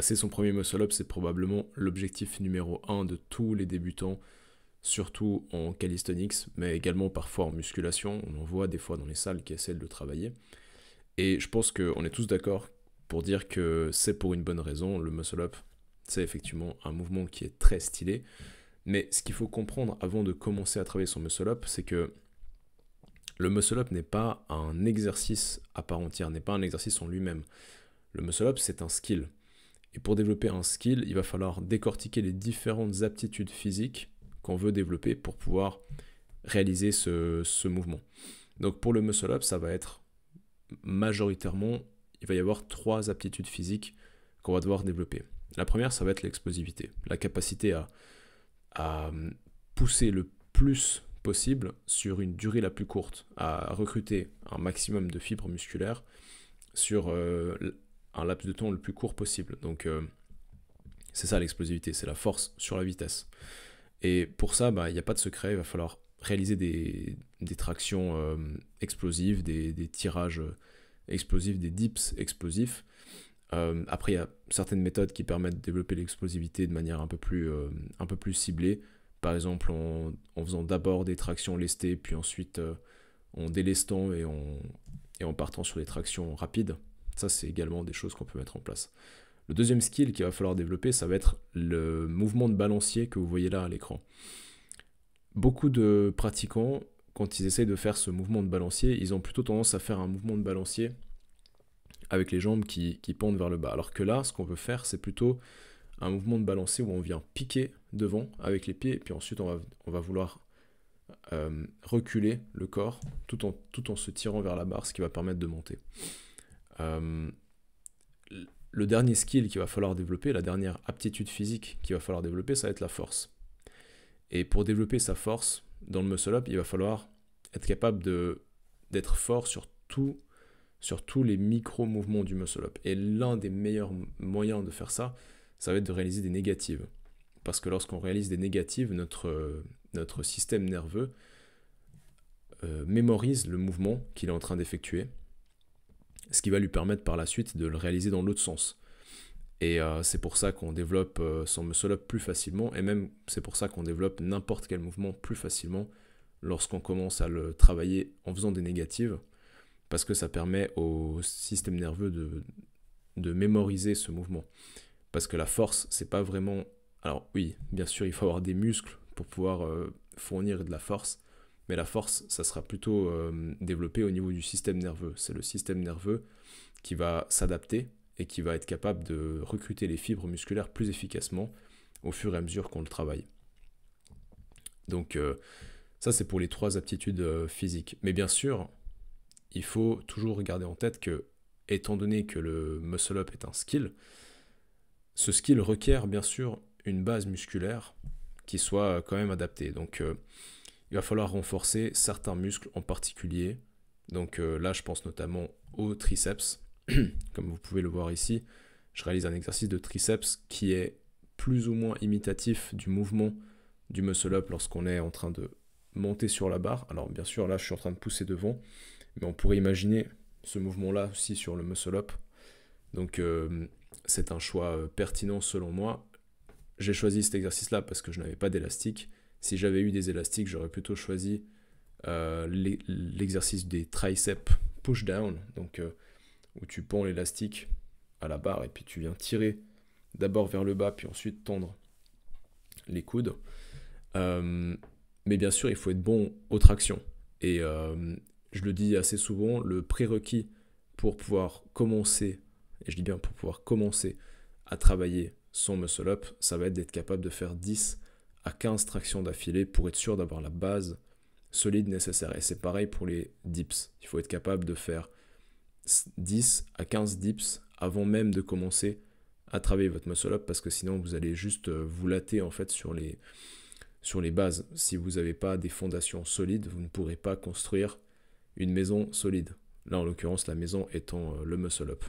Passer son premier muscle-up, c'est probablement l'objectif numéro 1 de tous les débutants, surtout en calisthenics, mais également parfois en musculation. On en voit des fois dans les salles qui essaient de le travailler. Et je pense qu'on est tous d'accord pour dire que c'est pour une bonne raison. Le muscle-up, c'est effectivement un mouvement qui est très stylé. Mais ce qu'il faut comprendre avant de commencer à travailler son muscle-up, c'est que le muscle-up n'est pas un exercice à part entière, n'est pas un exercice en lui-même. Le muscle-up, c'est un skill. Et pour développer un skill, il va falloir décortiquer les différentes aptitudes physiques qu'on veut développer pour pouvoir réaliser ce, mouvement. Donc pour le muscle up, ça va être majoritairement, il va y avoir trois aptitudes physiques qu'on va devoir développer. La première, ça va être l'explosivité, la capacité à, hum, pousser le plus possible sur une durée la plus courte, à recruter un maximum de fibres musculaires sur euh, un laps de temps le plus court possible. Donc euh, c'est ça l'explosivité, c'est la force sur la vitesse. Et pour ça, bah, il n'y a pas de secret, il va falloir réaliser des, des tractions euh, explosives, des, des, tirages euh, explosifs, des dips explosifs. après, il y a certaines méthodes qui permettent de développer l'explosivité de manière un peu plus, un peu plus ciblée. Par exemple, en, en faisant d'abord des tractions lestées, puis ensuite en délestant et en, et en partant sur des tractions rapides. Ça, c'est également des choses qu'on peut mettre en place. Le deuxième skill qu'il va falloir développer, ça va être le mouvement de balancier que vous voyez là à l'écran. Beaucoup de pratiquants, quand ils essayent de faire ce mouvement de balancier, ils ont plutôt tendance à faire un mouvement de balancier avec les jambes qui, pendent vers le bas. Alors que là, ce qu'on veut faire, c'est plutôt un mouvement de balancier où on vient piquer devant avec les pieds, et puis ensuite on va, vouloir euh, reculer le corps tout en, tout en se tirant vers la barre, ce qui va permettre de monter. Euh, le dernier skill qu'il va falloir développer, la dernière aptitude physique qu'il va falloir développer, ça va être la force. Et pour développer sa force dans le muscle-up, il va falloir être capable d'être fort sur, tous les micro-mouvements du muscle-up. Et l'un des meilleurs moyens de faire ça, ça va être de réaliser des négatives. Parce que lorsqu'on réalise des négatives, notre, système nerveux euh, mémorise le mouvement qu'il est en train d'effectuer ce qui va lui permettre par la suite de le réaliser dans l'autre sens. Et euh, c'est pour ça qu'on développe euh, son muscle-up plus facilement, et même c'est pour ça qu'on développe n'importe quel mouvement plus facilement lorsqu'on commence à le travailler en faisant des négatives, parce que ça permet au système nerveux de, de mémoriser ce mouvement. Parce que la force, c'est pas vraiment... Alors oui, bien sûr, il faut avoir des muscles pour pouvoir euh, fournir de la force, mais la force, ça sera plutôt euh, développé au niveau du système nerveux. C'est le système nerveux qui va s'adapter et qui va être capable de recruter les fibres musculaires plus efficacement au fur et à mesure qu'on le travaille. Donc euh, ça, c'est pour les trois aptitudes euh, physiques. Mais bien sûr, il faut toujours garder en tête que, étant donné que le muscle-up est un skill, ce skill requiert bien sûr une base musculaire qui soit quand même adaptée. Donc il va falloir renforcer certains muscles en particulier. Donc euh, là, je pense notamment aux triceps. Comme vous pouvez le voir ici, je réalise un exercice de triceps qui est plus ou moins imitatif du mouvement du muscle-up lorsqu'on est en train de monter sur la barre. Alors bien sûr, là, je suis en train de pousser devant, mais on pourrait imaginer ce mouvement-là aussi sur le muscle-up. Donc euh, c'est un choix euh, pertinent selon moi. J'ai choisi cet exercice-là parce que je n'avais pas d'élastique si j'avais eu des élastiques, j'aurais plutôt choisi euh, l'exercice des triceps push down, donc euh, où tu ponds l'élastique à la barre et puis tu viens tirer d'abord vers le bas, puis ensuite tendre les coudes. Euh, mais bien sûr, il faut être bon aux tractions. Et je le dis assez souvent, le prérequis pour pouvoir commencer, et je dis bien pour pouvoir commencer à travailler son muscle up, ça va être d'être capable de faire 10 à 15 tractions d'affilée pour être sûr d'avoir la base solide nécessaire. Et c'est pareil pour les dips. Il faut être capable de faire 10 à 15 dips avant même de commencer à travailler votre muscle up parce que sinon vous allez juste euh, vous latter en fait sur les, sur les bases. Si vous n'avez pas des fondations solides, vous ne pourrez pas construire une maison solide. Là en l'occurrence la maison étant euh, le muscle up.